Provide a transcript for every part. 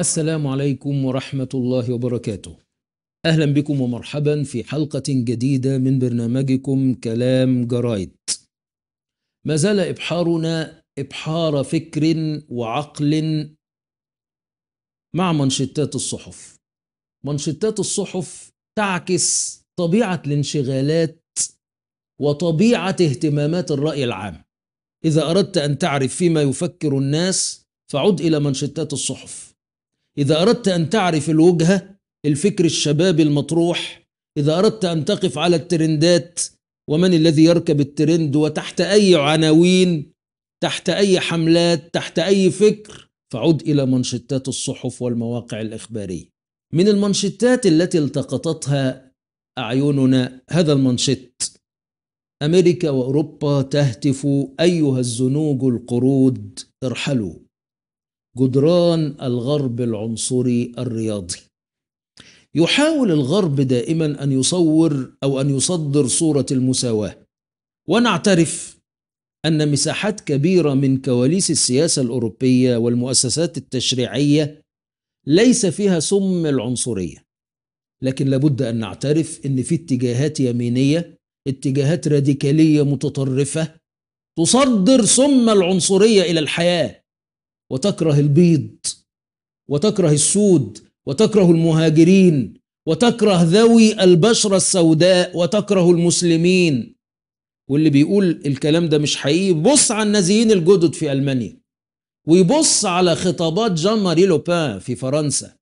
السلام عليكم ورحمة الله وبركاته. أهلا بكم ومرحبا في حلقة جديدة من برنامجكم كلام جرايد. ما زال إبحارنا إبحار فكر وعقل مع منشطات الصحف. منشطات الصحف تعكس طبيعة الانشغالات وطبيعة اهتمامات الرأي العام. إذا أردت أن تعرف فيما يفكر الناس فعد إلى منشطات الصحف. إذا أردت أن تعرف الوجهة الفكر الشبابي المطروح إذا أردت أن تقف على الترندات ومن الذي يركب الترند وتحت أي عناوين تحت أي حملات تحت أي فكر فعد إلى منشطات الصحف والمواقع الإخبارية من المنشطات التي التقطتها أعيننا هذا المنشط أمريكا وأوروبا تهتف أيها الزنوج القرود ارحلوا جدران الغرب العنصري الرياضي يحاول الغرب دائما ان يصور او ان يصدر صوره المساواه ونعترف ان مساحات كبيره من كواليس السياسه الاوروبيه والمؤسسات التشريعيه ليس فيها سم العنصريه لكن لابد ان نعترف ان في اتجاهات يمينيه اتجاهات راديكاليه متطرفه تصدر سم العنصريه الى الحياه وتكره البيض وتكره السود وتكره المهاجرين وتكره ذوي البشرة السوداء وتكره المسلمين واللي بيقول الكلام ده مش حقيقي بص على النازيين الجدد في ألمانيا ويبص على خطابات جان ماري لوبان في فرنسا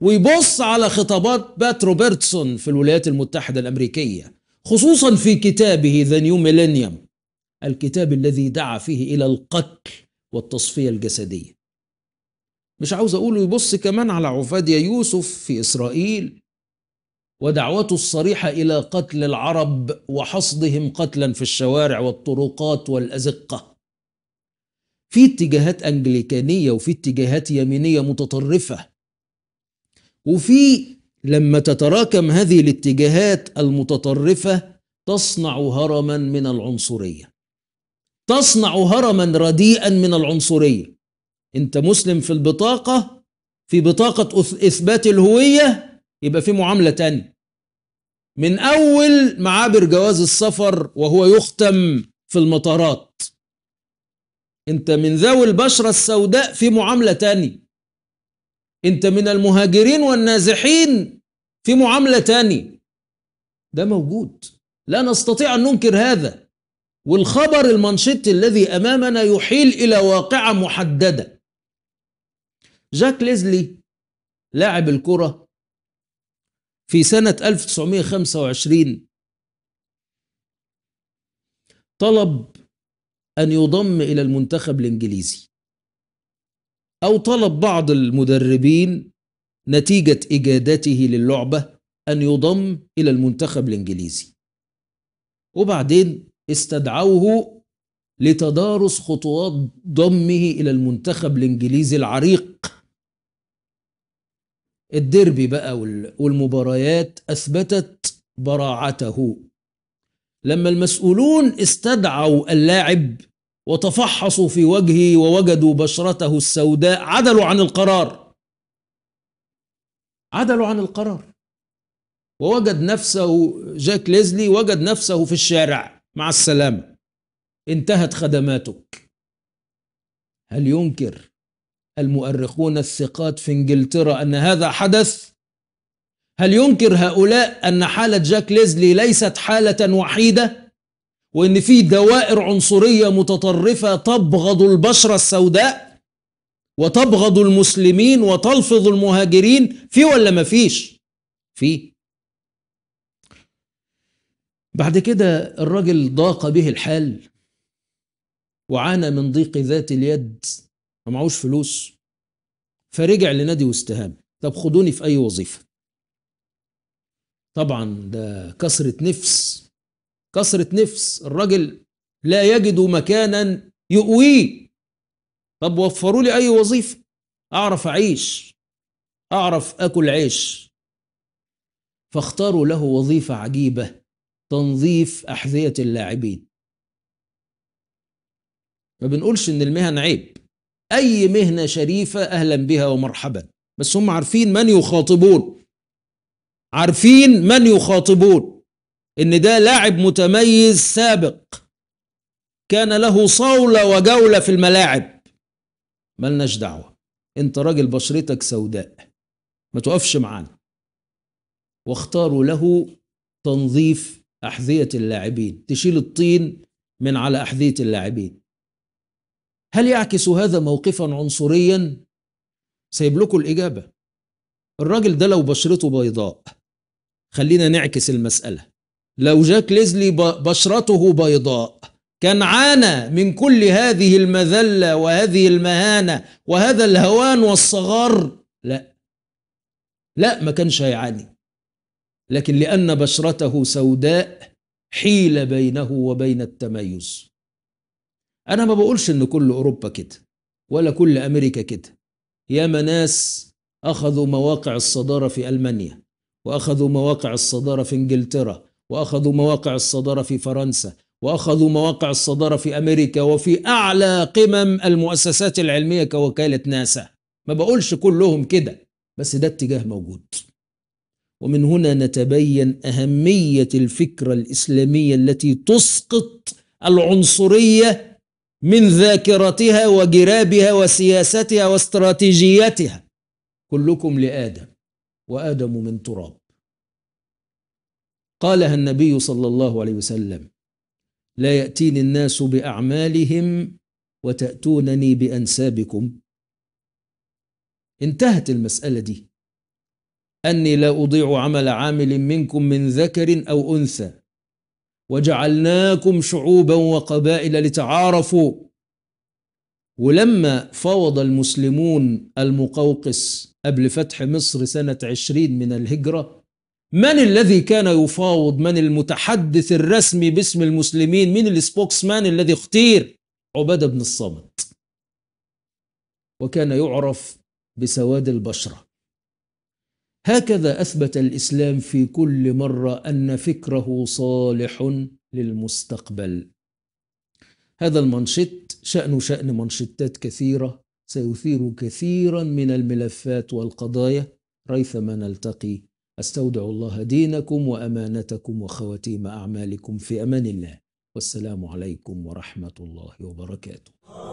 ويبص على خطابات بات روبرتسون في الولايات المتحدة الأمريكية خصوصا في كتابه ذا نيو ميلينيوم الكتاب الذي دعا فيه إلى القتل والتصفية الجسدية مش عاوز اقوله يبص كمان على عفاديا يوسف في اسرائيل ودعوته الصريحة إلى قتل العرب وحصدهم قتلا في الشوارع والطرقات والأزقة في اتجاهات أنجليكانية وفي اتجاهات يمينية متطرفة وفي لما تتراكم هذه الاتجاهات المتطرفة تصنع هرما من العنصرية تصنع هرما رديئا من العنصرية انت مسلم في البطاقه في بطاقه اثبات الهويه يبقى في معامله تانية من اول معابر جواز السفر وهو يختم في المطارات انت من ذوي البشره السوداء في معامله تانية انت من المهاجرين والنازحين في معامله تانية ده موجود لا نستطيع ان ننكر هذا والخبر المنشط الذي امامنا يحيل الى واقعه محدده جاك ليزلي لاعب الكرة في سنة 1925 طلب أن يضم إلى المنتخب الإنجليزي أو طلب بعض المدربين نتيجة إجادته للعبة أن يضم إلى المنتخب الإنجليزي وبعدين استدعوه لتدارس خطوات ضمه إلى المنتخب الإنجليزي العريق الديربي بقى والمباريات أثبتت براعته لما المسؤولون استدعوا اللاعب وتفحصوا في وجهه ووجدوا بشرته السوداء عدلوا عن القرار عدلوا عن القرار ووجد نفسه جاك ليزلي وجد نفسه في الشارع مع السلامة انتهت خدماتك هل ينكر المؤرخون الثقات في انجلترا ان هذا حدث هل ينكر هؤلاء ان حاله جاك ليزلي ليست حاله وحيده وان في دوائر عنصريه متطرفه تبغض البشره السوداء وتبغض المسلمين وتلفظ المهاجرين في ولا ما فيش في بعد كده الراجل ضاق به الحال وعانى من ضيق ذات اليد ما معهوش فلوس فرجع لنادي وستهام طب خدوني في أي وظيفة طبعا ده كسرة نفس كسرة نفس الراجل لا يجد مكانا يؤويه طب وفروا لي أي وظيفة أعرف أعيش أعرف أكل عيش فاختاروا له وظيفة عجيبة تنظيف أحذية اللاعبين ما بنقولش إن المهن عيب أي مهنة شريفة أهلا بها ومرحبا بس هم عارفين من يخاطبون عارفين من يخاطبون إن ده لاعب متميز سابق كان له صولة وجولة في الملاعب ملناش دعوة أنت راجل بشرتك سوداء ما تقفش معانا واختاروا له تنظيف أحذية اللاعبين تشيل الطين من على أحذية اللاعبين هل يعكس هذا موقفا عنصريا؟ سايب لكم الإجابة الراجل ده لو بشرته بيضاء خلينا نعكس المسألة لو جاك ليزلي بشرته بيضاء كان عانى من كل هذه المذلة وهذه المهانة وهذا الهوان والصغار لا لا ما كانش هيعاني لكن لأن بشرته سوداء حيل بينه وبين التميز انا ما بقولش ان كل اوروبا كده ولا كل امريكا كده ياما ناس اخذوا مواقع الصداره في المانيا واخذوا مواقع الصداره في انجلترا واخذوا مواقع الصداره في فرنسا واخذوا مواقع الصداره في امريكا وفي اعلى قمم المؤسسات العلميه كوكاله ناسا ما بقولش كلهم كده بس ده اتجاه موجود ومن هنا نتبين اهميه الفكره الاسلاميه التي تسقط العنصريه من ذاكرتها وجرابها وسياستها واستراتيجيتها كلكم لآدم وآدم من تراب قالها النبي صلى الله عليه وسلم لا يأتيني الناس بأعمالهم وتأتونني بأنسابكم انتهت المسألة دي أني لا أضيع عمل عامل منكم من ذكر أو أنثى وجعلناكم شعوبا وقبائل لتعارفوا ولما فوض المسلمون المقوقس قبل فتح مصر سنة عشرين من الهجرة من الذي كان يفاوض من المتحدث الرسمي باسم المسلمين من السبوكس مان الذي اختير عبادة بن الصمت وكان يعرف بسواد البشرة هكذا اثبت الاسلام في كل مره ان فكره صالح للمستقبل هذا المنشط شأن شأن منشطات كثيرة سيثير كثيرا من الملفات والقضايا ريثما نلتقي أستودع الله دينكم وأمانتكم وخواتيم أعمالكم في أمان الله والسلام عليكم ورحمة الله وبركاته